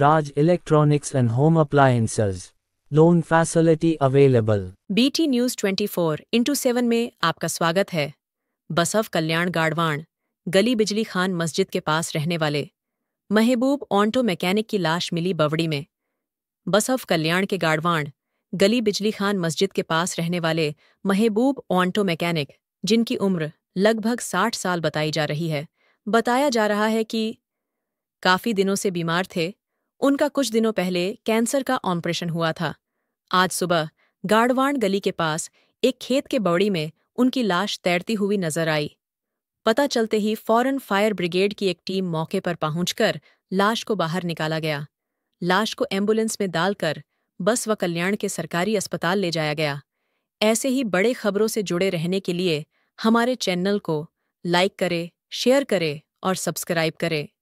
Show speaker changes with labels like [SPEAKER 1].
[SPEAKER 1] Raj Electronics and Home Appliances. Loan Facility Available.
[SPEAKER 2] BT News 24 Into 7 में आपका स्वागत है बसव कल्याण गाड़वाण गली बिजली खान मस्जिद के पास रहने वाले महबूब ऑन्टो मैकेनिक की लाश मिली बवड़ी में बसव कल्याण के गाड़वाण गली बिजली खान मस्जिद के पास रहने वाले महबूब ऑन्टो मैकेनिक जिनकी उम्र लगभग 60 साल बताई जा रही है बताया जा रहा है कि काफ़ी दिनों से बीमार थे उनका कुछ दिनों पहले कैंसर का ऑपरेशन हुआ था आज सुबह गाड़वाण गली के पास एक खेत के बौड़ी में उनकी लाश तैरती हुई नजर आई पता चलते ही फौरन फायर ब्रिगेड की एक टीम मौके पर पहुंचकर लाश को बाहर निकाला गया लाश को एम्बुलेंस में डालकर बस व कल्याण के सरकारी अस्पताल ले जाया गया ऐसे ही बड़े खबरों से जुड़े रहने के लिए हमारे चैनल को लाइक करें शेयर करें और सब्सक्राइब करें